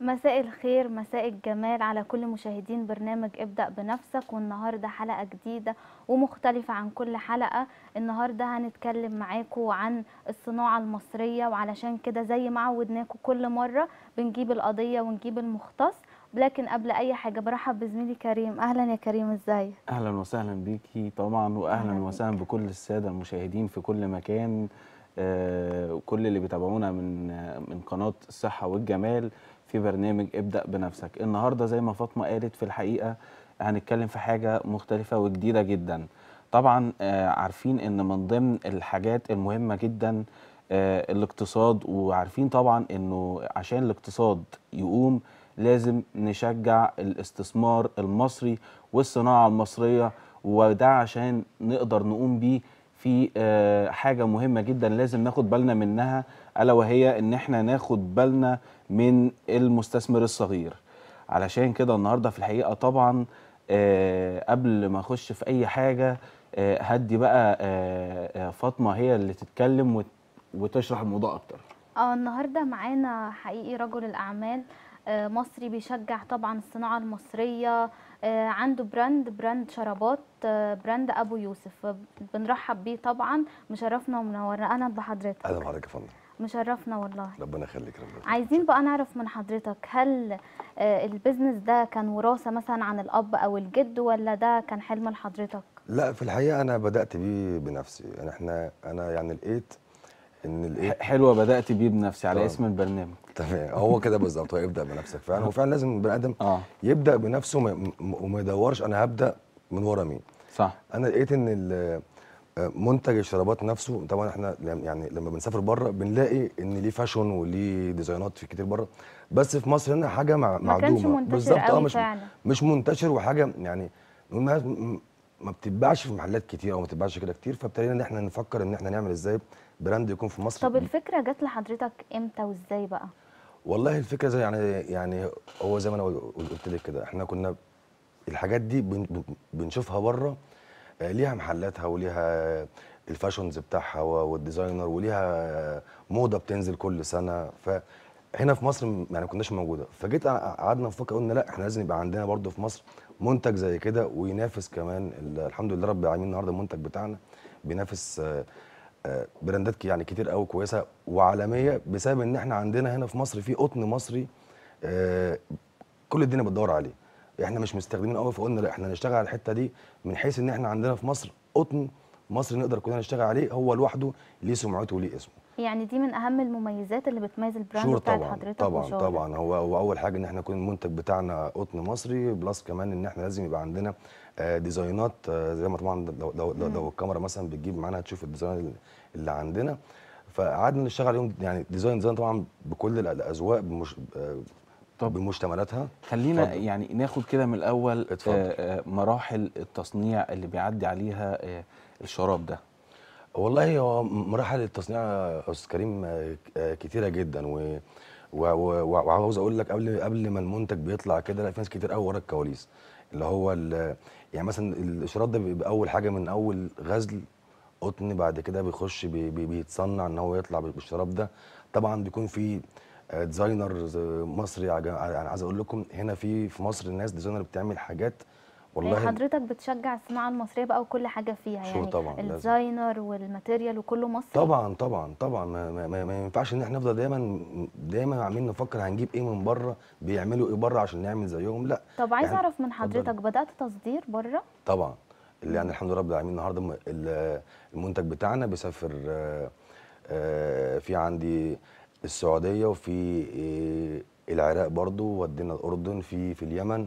مساء الخير مساء الجمال على كل مشاهدين برنامج ابدأ بنفسك والنهاردة حلقة جديدة ومختلفة عن كل حلقة النهاردة هنتكلم معاكم عن الصناعة المصرية وعلشان كده زي ما عودناكم كل مرة بنجيب القضية ونجيب المختص لكن قبل اي حاجه برحب بزميلي كريم اهلا يا كريم ازاي اهلا وسهلا بيكي طبعا واهلا أهلا وسهلا بكل الساده المشاهدين في كل مكان آه كل اللي بيتابعونا من آه من قناه الصحه والجمال في برنامج ابدأ بنفسك النهاردة زي ما فاطمة قالت في الحقيقة هنتكلم في حاجة مختلفة وجديدة جدا طبعا آه، عارفين ان من ضمن الحاجات المهمة جدا آه، الاقتصاد وعارفين طبعا انه عشان الاقتصاد يقوم لازم نشجع الاستثمار المصري والصناعة المصرية وده عشان نقدر نقوم بيه في آه، حاجة مهمة جدا لازم ناخد بالنا منها الا وهي ان احنا ناخد بالنا من المستثمر الصغير علشان كده النهارده في الحقيقه طبعا آه، قبل ما اخش في اي حاجه آه، هدي بقى آه، فاطمه هي اللي تتكلم وتشرح الموضوع اكتر اه النهارده معانا حقيقي رجل الاعمال مصري بيشجع طبعا الصناعه المصريه عنده براند براند شرابات براند ابو يوسف بنرحب بيه طبعا مشرفنا ومنورنا اهلا بحضرتك اهلا بحضرتك يا فندم مشرفنا والله ربنا يخليك ربنا عايزين بقى نعرف من حضرتك هل آه، البيزنس ده كان وراثه مثلا عن الاب او الجد ولا ده كان حلم لحضرتك لا في الحقيقه انا بدات بيه بنفسي يعني احنا انا يعني لقيت ان لقيت حلوه بدات بيه بنفسي على طبعا. اسم البرنامج تمام هو كده بالظبط هو يبدا بنفسك فعلا هو فعلا لازم البني ادم آه. يبدا بنفسه وما يدورش انا هبدا من ورا مين صح انا لقيت ان منتج الشرابات نفسه طبعا احنا يعني لما بنسافر بره بنلاقي ان ليه فاشون وليه ديزاينات في كتير بره بس في مصر هنا حاجه مع ما كانش معدومه بالظبط اه مش مش منتشر وحاجه يعني ما بتتباعش في محلات كتير او ما بتتباعش كده كتير فابتدينا ان احنا نفكر ان احنا نعمل ازاي براند يكون في مصر طب الفكره جت لحضرتك امتى وازاي بقى والله الفكره زي يعني يعني هو زي ما انا قلت لك كده احنا كنا الحاجات دي بنشوفها بره ليها محلاتها وليها الفاشنز بتاعها والديزاينر وليها موضه بتنزل كل سنه فهنا في مصر يعني ما كناش موجوده فجيت قعدنا نفكر قلنا لا احنا لازم يبقى عندنا برده في مصر منتج زي كده وينافس كمان الحمد لله رب العالمين النهارده المنتج بتاعنا بينافس آه، آه، براندات يعني كتير قوي كويسه وعالميه بسبب ان احنا عندنا هنا في مصر في قطن مصري آه، كل الدنيا بتدور عليه احنا مش مستخدمين قوي فقلنا لا احنا نشتغل على الحته دي من حيث ان احنا عندنا في مصر قطن مصر نقدر كلنا نشتغل عليه هو لوحده ليه سمعته وليه اسمه يعني دي من اهم المميزات اللي بتميز البراند بتاعت حضرتك طبعا وشغل. طبعا هو هو اول حاجه ان احنا يكون المنتج بتاعنا قطن مصري بلس كمان ان احنا لازم يبقى عندنا آه، ديزاينات آه، زي ما طبعا لو لو, لو, لو الكاميرا مثلا بتجيب معانا هتشوف الديزاين اللي عندنا فقعدنا نشتغل عليهم يعني ديزاين ديزاين طبعا بكل الاذواق طب بمشتملاتها خلينا فضل. يعني ناخد كده من الاول آه، اتفضل. آه، مراحل التصنيع اللي بيعدي عليها آه، الشراب ده والله هو مراحل التصنيع يا استاذ كريم كتيره جدا و وعاوز اقول لك قبل قبل ما المنتج بيطلع كده لا في ناس كتير قوي ورا الكواليس اللي هو يعني مثلا الاشراط ده بيبقى اول حاجه من اول غزل قطن بعد كده بيخش بي بي بيتصنع ان هو يطلع بالشراب ده طبعا بيكون في ديزاينر مصري انا يعني عايز اقول لكم هنا في في مصر الناس ديزاينر بتعمل حاجات والله إيه، حضرتك بتشجع الصناعه المصريه بقى وكل حاجه فيها شو يعني طبعا الديزاينر والماتيريال وكله مصري طبعا طبعا طبعا ما, ما, ما, ينفعش ان احنا نفضل دايما دايما عاملين نفكر هنجيب ايه من بره بيعملوا ايه بره عشان نعمل زيهم لا طب عايز يعني اعرف من حضرتك بدات تصدير بره طبعا اللي يعني الحمد لله رب العالمين النهارده المنتج بتاعنا بيسافر آه، آه، في عندي السعوديه وفي آه، العراق برضو ودينا الاردن في في اليمن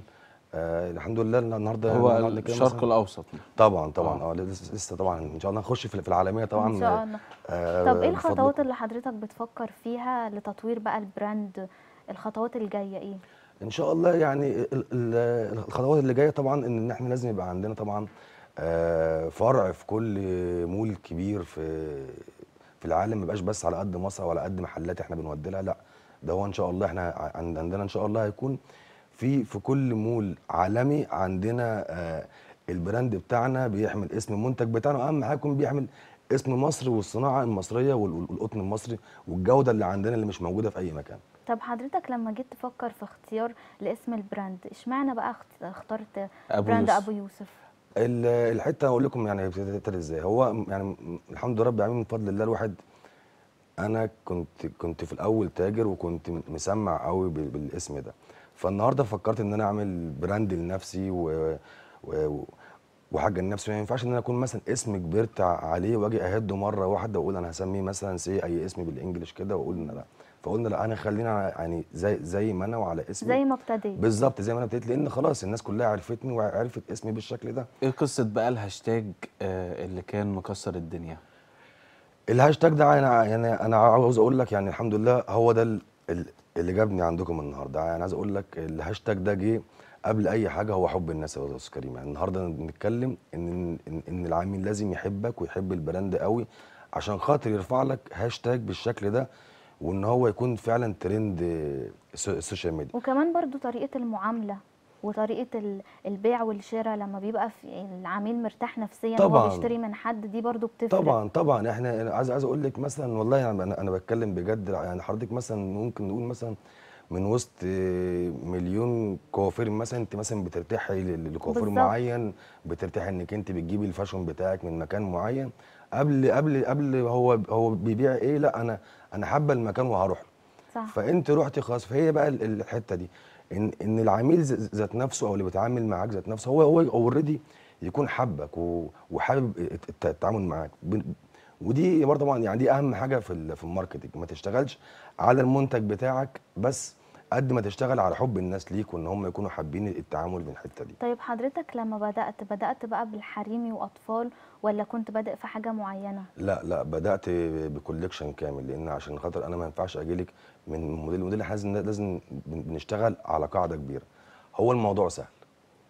آه الحمد لله النهارده هو الشرق الاوسط طبعا طبعا اه, آه، لسه طبعا ان شاء الله نخش في العالميه طبعا ان شاء الله آه طب ايه الخطوات اللي حضرتك بتفكر فيها لتطوير بقى البراند الخطوات الجايه ايه ان شاء الله يعني الخطوات اللي جايه طبعا ان احنا لازم يبقى عندنا طبعا آه، فرع في كل مول كبير في في العالم ما بقاش بس على قد مصر وعلى قد محلات احنا بنودي لها لا ده هو ان شاء الله احنا عندنا ان شاء الله هيكون في في كل مول عالمي عندنا آه البراند بتاعنا بيحمل اسم المنتج بتاعنا اهم حاجه يكون بيحمل اسم مصر والصناعه المصريه والقطن المصري والجوده اللي عندنا اللي مش موجوده في اي مكان طب حضرتك لما جيت تفكر في اختيار لاسم البراند اشمعنى بقى اخترت أبو براند يوسف. ابو يوسف الحته هقول لكم يعني ابتدت ازاي هو يعني الحمد لله رب العالمين من فضل الله الواحد انا كنت كنت في الاول تاجر وكنت مسمع قوي بالاسم ده فالنهارده فكرت ان انا اعمل براند لنفسي و, و... وحاجه لنفسي ما ينفعش ان انا اكون مثلا اسم كبرت عليه واجي اهده مره واحده واقول انا هسميه مثلا سي اي اسم بالانجلش كده واقول ان لا فقلنا لا انا خلينا يعني زي زي ما انا وعلى اسمي زي ما ابتديت بالظبط زي ما انا ابتديت لان خلاص الناس كلها عرفتني وعرفت اسمي بالشكل ده ايه قصه بقى الهاشتاج آه، اللي كان مكسر الدنيا الهاشتاج ده انا يعني انا عاوز اقول لك يعني الحمد لله هو ده اللي جابني عندكم النهارده يعني عايز اقول لك الهاشتاج ده جه قبل اي حاجه هو حب الناس يا استاذ كريم يعني النهارده بنتكلم ان ان, إن العميل لازم يحبك ويحب البراند قوي عشان خاطر يرفع لك هاشتاج بالشكل ده وان هو يكون فعلا ترند السوشيال ميديا وكمان برضو طريقه المعامله وطريقه البيع والشراء لما بيبقى في العميل مرتاح نفسيا طبعا بيشتري من حد دي برضو بتفرق طبعا طبعا احنا عايز عايز اقول لك مثلا والله انا انا بتكلم بجد يعني حضرتك مثلا ممكن نقول مثلا من وسط مليون كوافير مثلا انت مثلا بترتاحي لكوافير معين بترتاحي انك انت بتجيبي الفاشون بتاعك من مكان معين قبل قبل قبل هو هو بيبيع ايه لا انا انا حابه المكان وهروح صح فانت رحتي خلاص فهي بقى الحته دي ان ان العميل ذات نفسه او اللي بيتعامل معاك ذات نفسه هو هو اوريدي يكون حبك وحابب التعامل معاك ودي برضه طبعا يعني دي اهم حاجه في في الماركتنج ما تشتغلش على المنتج بتاعك بس قد ما تشتغل على حب الناس ليك وان هم يكونوا حابين التعامل من الحته دي طيب حضرتك لما بدات بدات بقى بالحريمي واطفال ولا كنت بادئ في حاجه معينه لا لا بدات بكوليكشن كامل لان عشان خاطر انا ما ينفعش اجيلك من موديل موديل لازم لازم بنشتغل على قاعده كبيره هو الموضوع سهل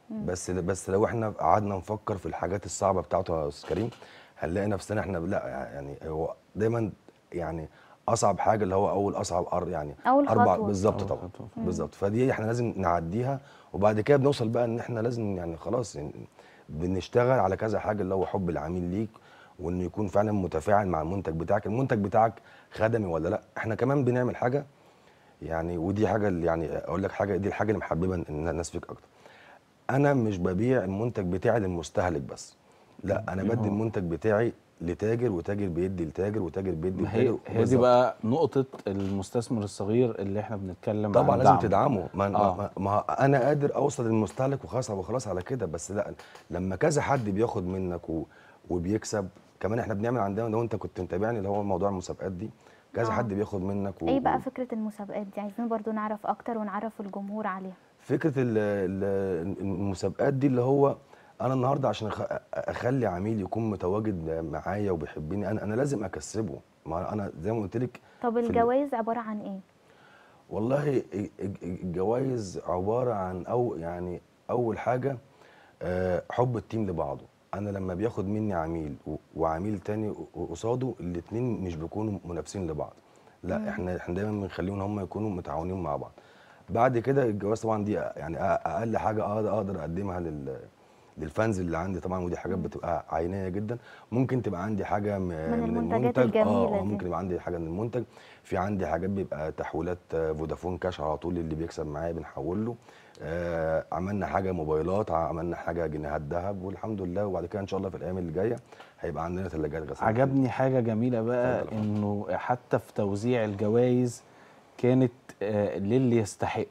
مم. بس بس لو احنا قعدنا نفكر في الحاجات الصعبه بتاعته يا استاذ كريم هنلاقي نفسنا احنا لا يعني هو دايما يعني اصعب حاجه اللي هو اول اصعب أر يعني أول اربع بالظبط طبعا بالظبط فدي احنا لازم نعديها وبعد كده بنوصل بقى ان احنا لازم يعني خلاص يعني بنشتغل على كذا حاجه اللي هو حب العميل ليك وانه يكون فعلا متفاعل مع المنتج بتاعك المنتج بتاعك خدمي ولا لا احنا كمان بنعمل حاجه يعني ودي حاجه اللي يعني اقول لك حاجه دي الحاجه اللي محببه الناس فيك اكتر انا مش ببيع المنتج بتاعي للمستهلك بس لا انا بدي المنتج بتاعي لتاجر وتاجر بيدي لتاجر وتاجر بيدي لتاجر هي دي بقى نقطه المستثمر الصغير اللي احنا بنتكلم طبعا لازم دعم. تدعمه ما, آه. ما, ما انا قادر اوصل للمستهلك وخلاص وخلاص على كده بس لا لما كذا حد بياخد منك و... وبيكسب كمان احنا بنعمل عندنا لو انت كنت متابعني اللي هو موضوع المسابقات دي كذا آه. حد بياخد منك و... ايه بقى فكره المسابقات دي عايزين برضو نعرف اكتر ونعرف الجمهور عليها فكره المسابقات دي اللي هو انا النهارده عشان اخلي عميل يكون متواجد معايا وبيحبني انا انا لازم اكسبه ما انا زي ما قلت لك طب الجوائز عباره عن ايه والله الجوائز عباره عن او يعني اول حاجه آه، حب التيم لبعضه انا لما بياخد مني عميل وعميل تاني قصاده الاثنين مش بيكونوا منافسين لبعض لا مم. احنا احنا دايما بنخليهم هم يكونوا متعاونين مع بعض بعد كده الجواز طبعا دي يعني اقل حاجه اقدر اقدمها لل للفانز اللي عندي طبعا ودي حاجات بتبقى عينيه جدا ممكن تبقى عندي حاجه من, من المنتج آه، آه، الجميلة اه ممكن يبقى عندي حاجه من المنتج في عندي حاجات بيبقى تحويلات آه، فودافون كاش على طول اللي بيكسب معايا بنحول له آه عملنا حاجه موبايلات عملنا حاجه جنيهات ذهب والحمد لله وبعد كده ان شاء الله في الايام اللي جايه هيبقى عندنا ثلاجات غسيل عجبني حاجه جميله بقى انه حتى في توزيع الجوائز كانت آه للي يستحق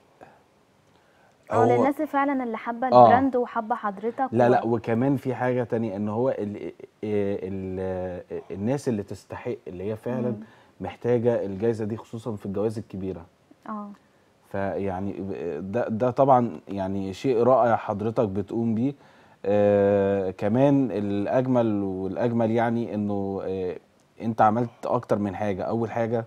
اه للناس فعلا اللي حابه آه. البراند وحابه حضرتك لا و... لا وكمان في حاجه تانية ان هو الـ آه، الـ الـ آه، الناس اللي تستحق اللي هي فعلا مم. محتاجه الجائزه دي خصوصا في الجوائز الكبيره اه فيعني ده ده طبعا يعني شيء رائع حضرتك بتقوم بيه آه كمان الاجمل والاجمل يعني انه آه انت عملت اكتر من حاجه اول حاجه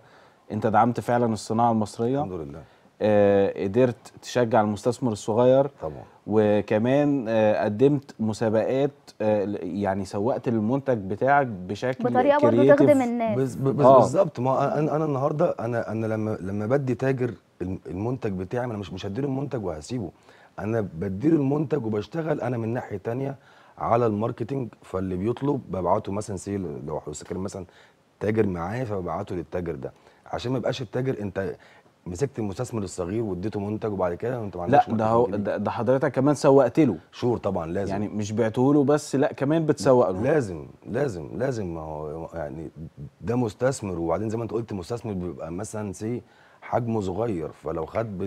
انت دعمت فعلا الصناعه المصريه الحمد لله آه، قدرت تشجع المستثمر الصغير طبعا وكمان آه، قدمت مسابقات آه، يعني سوقت المنتج بتاعك بشكل بطريقه برضه تخدم الناس بالظبط ما انا انا النهارده انا انا لما لما بدي تاجر المنتج بتاعي انا مش مش هديله المنتج وهسيبه انا بديله المنتج وبشتغل انا من ناحيه ثانيه على الماركتنج فاللي بيطلب ببعته مثلا سي لو حضرتك مثلا تاجر معايا فببعته للتاجر ده عشان ما يبقاش التاجر انت مسكت المستثمر الصغير واديته منتج وبعد كده انت ما عندكش لا ده هو ده, ده حضرتك كمان سوقت له شور طبعا لازم يعني مش بعته له بس لا كمان بتسوق له لازم لازم لازم ما هو يعني ده مستثمر وبعدين زي ما انت قلت مستثمر بيبقى مثلا سي حجمه صغير فلو خد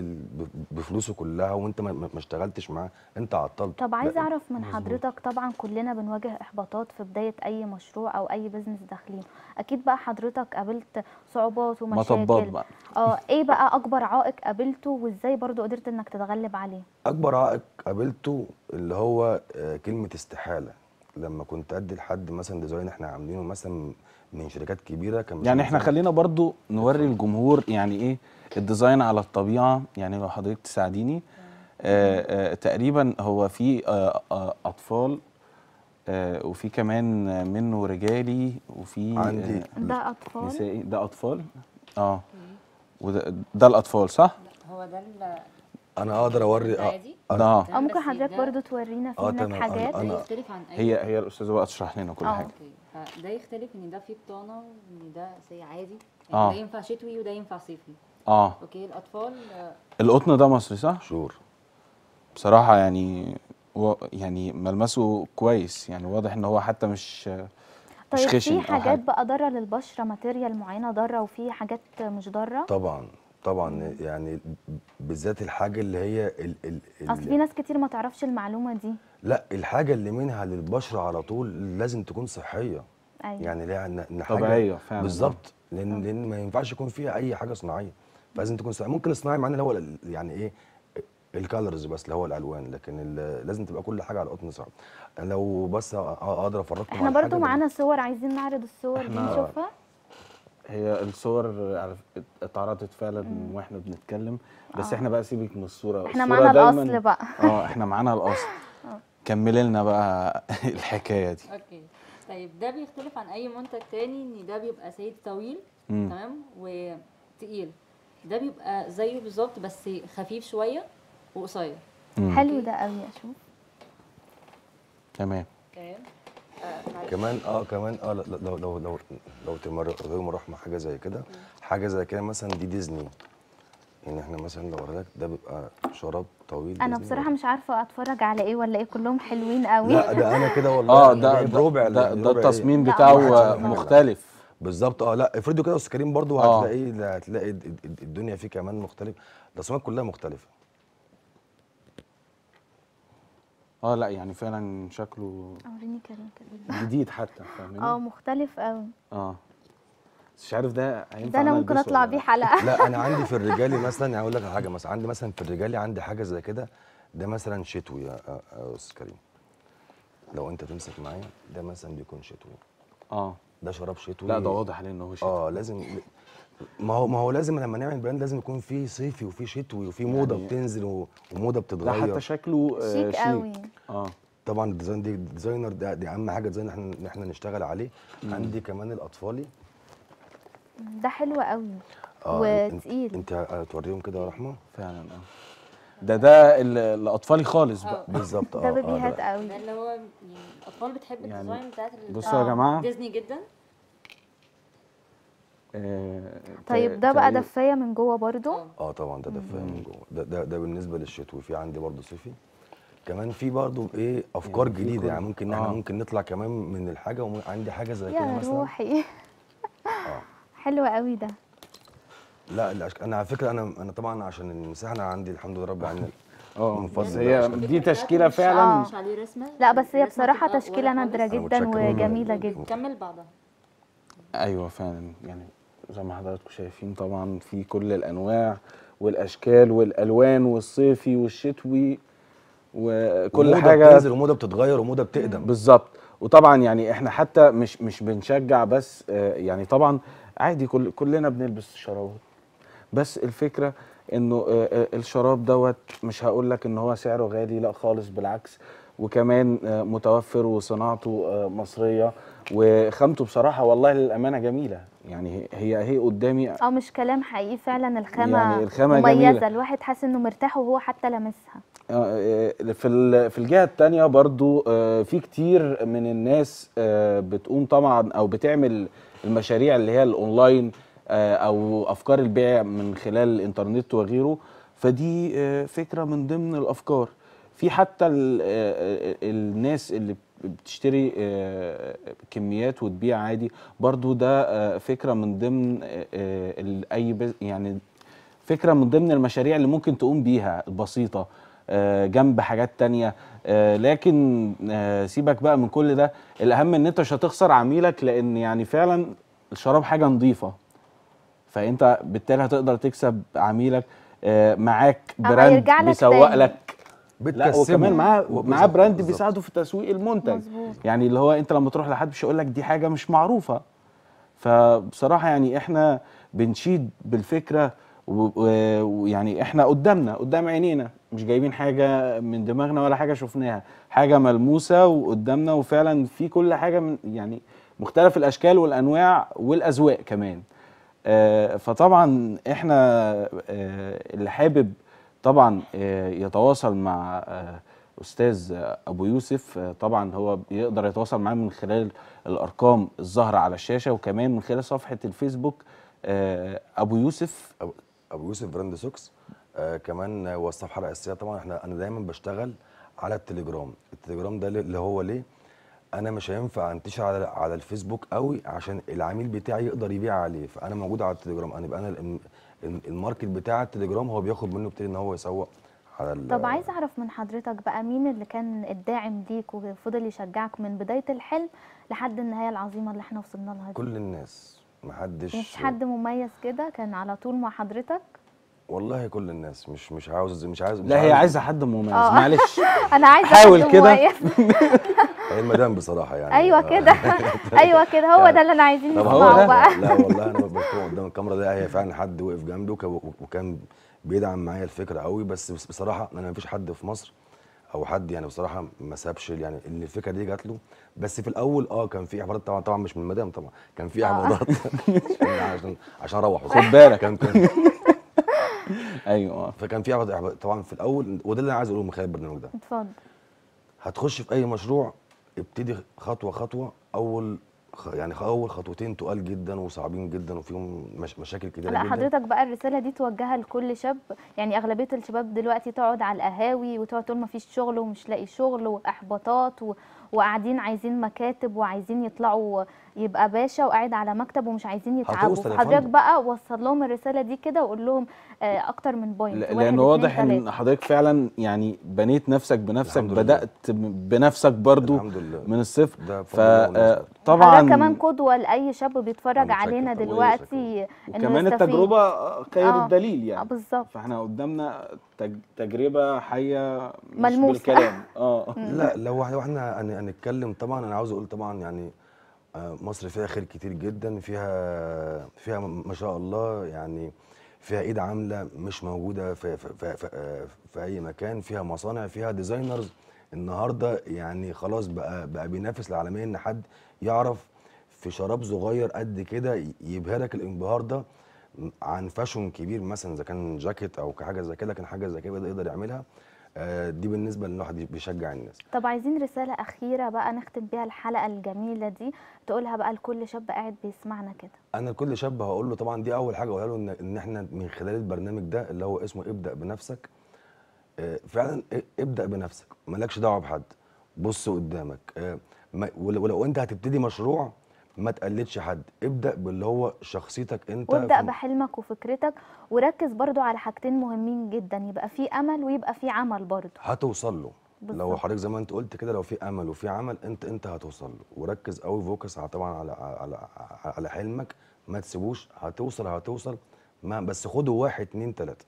بفلوسه كلها وانت ما اشتغلتش معاه انت عطلت طب عايز اعرف من حضرتك طبعا كلنا بنواجه احباطات في بدايه اي مشروع او اي بزنس داخلين اكيد بقى حضرتك قابلت صعوبات ومشاكل مطبات بقى اه ايه بقى اكبر عائق قابلته وازاي برضو قدرت انك تتغلب عليه اكبر عائق قابلته اللي هو آه، كلمه استحاله لما كنت ادي لحد مثلا ديزاين احنا عاملينه مثلا من شركات كبيره كان يعني احنا خلينا برضو نوري الجمهور يعني ايه الديزاين على الطبيعه يعني لو حضرتك تساعديني آآ آه، آآ آه، تقريبا هو في آه، اطفال وفي كمان منه رجالي وفي عندي ده اطفال نسائي ده اطفال اه وده ده الاطفال صح هو ده انا اقدر اوري عادي اه ممكن حضرتك برضو تورينا في حاجات أنا هي هي الاستاذه بقى تشرح لنا كل حاجه أوكي. فده آه، يختلف ان ده فيه بطانه وان ده زي عادي يعني آه. ده ينفع شتوي وده ينفع صيفي اه اوكي الاطفال آه، القطن ده مصري صح؟ شور بصراحه يعني و... يعني ملمسه كويس يعني واضح ان هو حتى مش طيب مش خشن في حاجات بقى ضاره للبشره ماتيريال معينه ضاره وفي حاجات مش ضاره طبعا طبعا يعني بالذات الحاجه اللي هي ال ال ال اصل في ناس كتير ما تعرفش المعلومه دي لا الحاجه اللي منها للبشره على طول لازم تكون صحيه أيوة. يعني ان حاجه طبيعيه فعلا بالظبط لان أوه. لان ما ينفعش يكون فيها اي حاجه صناعيه فلازم تكون صحيه ممكن الصناعي معناه اللي هو يعني ايه الكالرز بس اللي هو الالوان لكن لازم تبقى كل حاجه على قطن صعب لو بس اقدر افرجكم احنا برضو معانا صور عايزين نعرض الصور دي نشوفها هي الصور اتعرضت فعلا واحنا بنتكلم بس آه. احنا بقى سيبك من الصوره احنا معانا الاصل بقى اه احنا معانا الاصل كملي لنا بقى الحكايه دي اوكي طيب ده بيختلف عن اي منتج تاني ان ده بيبقى سيد طويل تمام وتقيل ده بيبقى زيه بالظبط بس خفيف شويه وقصير حلو ده قوي اشوف تمام تمام كمان اه كمان اه لو لو لو لو تمر غير مراحمة حاجه زي كده حاجه زي كده مثلا دي ديزني يعني احنا مثلا لو وريتك ده بيبقى شراب طويل انا بصراحه مش عارفه اتفرج على ايه ولا ايه كلهم حلوين قوي لا ده انا كده والله اه إيه، ده ربع ده, ده التصميم إيه؟ بتاعه مختلف بالظبط اه لا افرضوا كده يا استاذ كريم برضه آه. هتلاقي آه. هتلاقي الدنيا فيه كمان مختلف التصميمات كلها مختلفه اه لا يعني فعلا شكله اوريني كريم كده جديد حتى فاهمين اه مختلف قوي اه مش عارف ده هينفع ده انا ممكن اطلع بيه حلقه لا انا عندي في الرجالي مثلا هقول لك حاجه مثلا عندي مثلا في الرجالي عندي حاجه زي كده ده مثلا شتوي يا استاذ كريم لو انت تمسك معايا ده مثلا بيكون شتوي اه ده شراب شتوي لا ده واضح عليه ان هو شتوي اه لازم ما هو ما هو لازم لما نعمل براند لازم يكون فيه صيفي وفي شتوي وفي يعني موضه يعني بتنزل وموضه بتتغير حتى شكله آه، شيك, شيك قوي اه طبعا الديزاين دي ديزاينر ده دي اهم حاجه ديزاين احنا احنا نشتغل عليه عندي كمان الاطفالي ده حلو قوي آه وتقيل انت هتوريهم كده يا رحمه فعلا اه ده ده الاطفال خالص بقى آه. بالظبط آه،, اه ده هات قوي اللي هو يعني الاطفال بتحب يعني الديزاين بتاعت بصوا يا آه. جماعه ديزني جدا طيب ده بقى دفايه من جوه برضو اه طبعا ده دفايه من جوه ده ده, ده بالنسبه للشتوي في عندي برضو صيفي كمان في برضو ايه يعني افكار جديده يعني ممكن احنا ممكن نطلع كمان من الحاجه وعندي حاجه زي كده مثلا يا روحي حلو قوي ده لا لا انا على فكره انا انا طبعا عشان المساحه انا عندي الحمد لله رب العالمين اه منفصل هي دي تشكيله فعلا آه. مش عليه رسمه لا بس هي بصراحه تشكيله نادره جدا وجميله جدا كمل بعضها ايوه فعلا يعني زي ما حضراتكم شايفين طبعا في كل الانواع والاشكال والالوان والصيفي والشتوي وكل وموضة حاجه بتنزل وموضه بتتغير وموضه بتقدم بالظبط وطبعا يعني احنا حتى مش مش بنشجع بس آه، يعني طبعا عادي كل كلنا بنلبس شراوات بس الفكره انه الشراب دوت مش هقول لك ان هو سعره غالي لا خالص بالعكس وكمان متوفر وصناعته مصريه وخامته بصراحه والله للامانه جميله يعني هي هي قدامي اه مش كلام حقيقي فعلا الخامه يعني الخامه مميزه جميلة. الواحد حاسس انه مرتاح وهو حتى لامسها آه، في في الجهه الثانيه برضو في كتير من الناس بتقوم طبعا او بتعمل المشاريع اللي هي الاونلاين آه، او افكار البيع من خلال الانترنت وغيره فدي آه، فكره من ضمن الافكار في حتى آه، الناس اللي بتشتري كميات وتبيع عادي برضو ده فكره من ضمن اي يعني فكره من ضمن المشاريع اللي ممكن تقوم بيها البسيطه آه، جنب حاجات تانية آه، لكن آه، سيبك بقى من كل ده الاهم ان انت مش هتخسر عميلك لان يعني فعلا الشراب حاجه نظيفه فانت بالتالي هتقدر تكسب عميلك معاك براند بيسوق لك لا وكمان معاه معاه براند بيساعده في تسويق المنتج مزبوط. يعني اللي هو انت لما تروح لحد مش هيقول لك دي حاجه مش معروفه فبصراحه يعني احنا بنشيد بالفكره ويعني احنا قدامنا قدام عينينا مش جايبين حاجه من دماغنا ولا حاجه شفناها حاجه ملموسه وقدامنا وفعلا في كل حاجه من يعني مختلف الاشكال والانواع والاذواق كمان آه، فطبعا احنا آه، اللي حابب طبعا آه، يتواصل مع استاذ ابو يوسف طبعا هو يقدر يتواصل معاه من خلال الارقام الظاهره على الشاشه وكمان من خلال صفحه الفيسبوك ابو يوسف ابو يوسف براند سوكس آه كمان والصفحه الرئيسيه طبعا احنا انا دايما بشتغل على التليجرام التليجرام ده اللي هو ليه انا مش هينفع انتشر على على الفيسبوك قوي عشان العميل بتاعي يقدر يبيع عليه فانا موجود على التليجرام انا يبقى انا الماركت بتاع التليجرام هو بياخد منه يبتدي ان هو يسوق على طب عايز اعرف من حضرتك بقى مين اللي كان الداعم ليك وفضل يشجعك من بدايه الحلم لحد النهايه العظيمه اللي احنا وصلنا لها دي كل الناس محدش مش حد مميز كده كان على طول مع حضرتك والله كل الناس مش مش عاوز مش عايز مش لا هي عايزه حد مميز آه. معلش انا عايزه حاول كده هي المدام بصراحه يعني ايوه كده ايوه كده هو ده اللي انا عايزين نسمعه بقى لا والله انا بكون قدام الكاميرا ده هي فعلا حد وقف جنبي وكان بيدعم معايا الفكره قوي بس بصراحه انا ما فيش حد في مصر او حد يعني بصراحه ما سابش يعني ان الفكره دي جات له بس في الاول اه كان في احباطات طبعا طبعا مش من المدام طبعا كان في احباطات آه. عشان عشان اروح خد بالك كان كان ايوه فكان في عبد طبعا في الاول وده اللي انا عايز اقوله من خلال البرنامج ده اتفضل هتخش في اي مشروع ابتدي خطوه خطوه اول يعني اول خطوتين تقال جدا وصعبين جدا وفيهم مش مشاكل كتير جدا حضرتك بقى الرساله دي توجهها لكل شاب يعني اغلبيه الشباب دلوقتي تقعد على القهاوي وتقعد تقول ما فيش شغل ومش لاقي شغل واحباطات و... وقاعدين عايزين مكاتب وعايزين يطلعوا يبقى باشا وقاعد على مكتب ومش عايزين يتعبوا حضرتك بقى وصل لهم الرساله دي كده وقول لهم آه، اكتر من بوينت لان واضح ان حضرتك فعلا يعني بنيت نفسك بنفسك بدات بنفسك برضو من الصفر فطبعا آه، كمان قدوه لاي شاب بيتفرج علينا دلوقتي آه، كمان التجربه خير الدليل يعني بالظبط فاحنا قدامنا تجربه حيه مش ملموسه بالكلام اه لا لو احنا هنتكلم طبعا انا عاوز اقول طبعا يعني مصر فيها خير كتير جدا فيها فيها ما شاء الله يعني فيها ايد عامله مش موجوده في, في, في, في, في اي مكان فيها مصانع فيها ديزاينرز النهارده يعني خلاص بقى بقى بينافس العالميه ان حد يعرف في شراب صغير قد كده يبهرك الانبهار ده عن فاشون كبير مثلا اذا كان جاكيت او حاجه زي كده كان حاجه زي كده يقدر يعملها آه، دي بالنسبه للواحد بيشجع الناس طب عايزين رساله اخيره بقى نختم بيها الحلقه الجميله دي تقولها بقى لكل شاب قاعد بيسمعنا كده انا لكل شاب هقول له طبعا دي اول حاجه اقولها له ان احنا من خلال البرنامج ده اللي هو اسمه ابدا بنفسك آه، فعلا ابدا بنفسك مالكش دعوه بحد بص قدامك آه، ولو انت هتبتدي مشروع ما تقلدش حد ابدا باللي هو شخصيتك انت وابدا في... بحلمك وفكرتك وركز برضو على حاجتين مهمين جدا يبقى في امل ويبقى في عمل برضو هتوصل له بالزبط. لو حضرتك زي ما انت قلت كده لو في امل وفي عمل انت انت هتوصل له وركز قوي فوكس على طبعا على على على حلمك ما تسيبوش هتوصل هتوصل ما بس خده واحد اتنين تلاته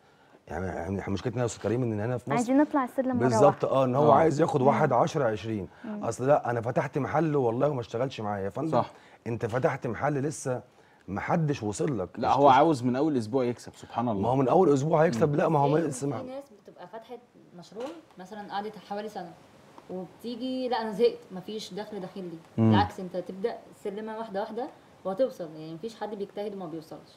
يعني مشكلتنا يا استاذ كريم ان هنا في مصر عايزين نطلع السلم بالظبط اه ان هو آه. عايز ياخد واحد 10 20 اصل لا انا فتحت محل والله وما اشتغلش معايا يا فندم صح انت فتحت محل لسه ما حدش وصل لك لا هو عاوز من اول اسبوع يكسب سبحان الله ما هو من اول اسبوع هيكسب لا ما هو ما في ناس بتبقى فتحت مشروع مثلا قعدت حوالي سنه وبتيجي لا انا زهقت ما فيش دخل داخل لي بالعكس انت تبدا سلمه واحده واحده وهتوصل يعني ما فيش حد بيجتهد وما بيوصلش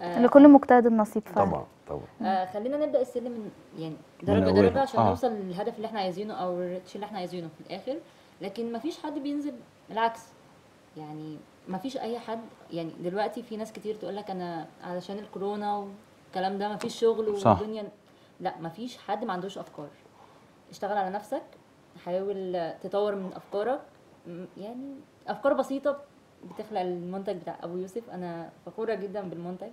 آه لكل مجتهد النصيب فعلا طبعا طبعا آه خلينا نبدا السلم من يعني درجه درجه عشان آه. نوصل للهدف اللي احنا عايزينه او الريتش اللي احنا عايزينه في الاخر لكن ما فيش حد بينزل بالعكس يعني ما فيش اي حد يعني دلوقتي في ناس كتير تقول لك انا علشان الكورونا والكلام ده ما فيش شغل والدنيا صح. لا ما فيش حد ما عندوش افكار اشتغل على نفسك حاول تطور من افكارك يعني افكار بسيطه بتخلق المنتج بتاع ابو يوسف انا فخوره جدا بالمنتج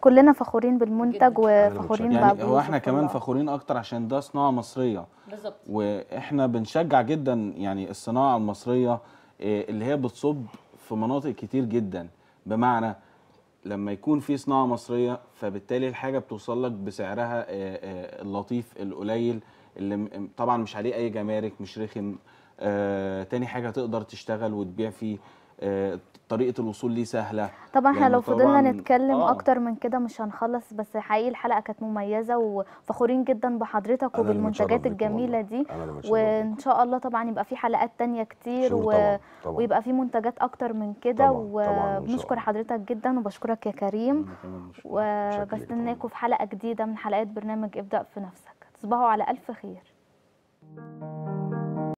كلنا فخورين بالمنتج وفخورين يعني بابو هو احنا كمان فخورين اكتر عشان ده صناعه مصريه بالظبط واحنا بنشجع جدا يعني الصناعه المصريه إيه، اللي هي بتصب في مناطق كتير جدا بمعنى لما يكون في صناعه مصريه فبالتالي الحاجه بتوصل لك بسعرها إيه، إيه، اللطيف القليل اللي طبعا مش عليه اي جمارك مش رخم آه، تاني حاجه تقدر تشتغل وتبيع فيه آه، طريقه الوصول ليه سهله طبعا احنا لو فضلنا نتكلم آه. اكتر من كده مش هنخلص بس حقيقي الحلقه كانت مميزه وفخورين جدا بحضرتك وبالمنتجات الجميله دي وان شاء الله طبعا يبقى في حلقات تانية كتير و... طبعًا. طبعًا. ويبقى في منتجات اكتر من كده وبنشكر حضرتك جدا وبشكرك يا كريم وبستناكم في حلقه جديده من حلقات برنامج ابدا في نفسك تصبحوا على الف خير Thank you.